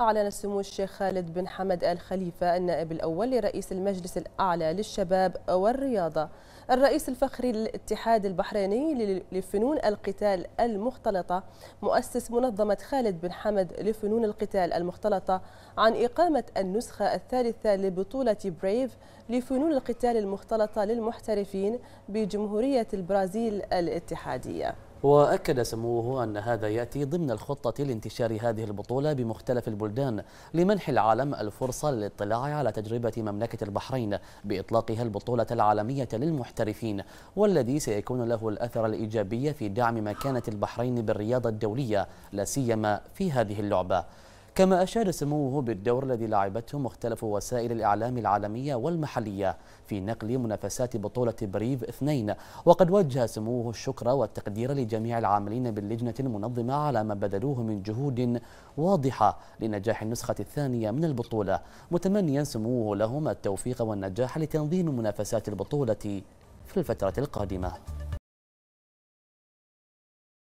أعلن سمو الشيخ خالد بن حمد آل خليفة النائب الأول لرئيس المجلس الأعلى للشباب والرياضة الرئيس الفخري للاتحاد البحريني لفنون القتال المختلطة مؤسس منظمة خالد بن حمد لفنون القتال المختلطة عن إقامة النسخة الثالثة لبطولة بريف لفنون القتال المختلطة للمحترفين بجمهورية البرازيل الاتحادية وأكد سموه أن هذا يأتي ضمن الخطة لانتشار هذه البطولة بمختلف البلدان لمنح العالم الفرصة للاطلاع على تجربة مملكة البحرين بإطلاقها البطولة العالمية للمحترفين والذي سيكون له الأثر الإيجابي في دعم مكانة البحرين بالرياضة الدولية لا سيما في هذه اللعبة كما أشاد سموه بالدور الذي لعبته مختلف وسائل الإعلام العالمية والمحلية في نقل منافسات بطولة بريف اثنين وقد وجه سموه الشكر والتقدير لجميع العاملين باللجنة المنظمة على ما بذلوه من جهود واضحة لنجاح النسخة الثانية من البطولة متمنيا سموه لهم التوفيق والنجاح لتنظيم منافسات البطولة في الفترة القادمة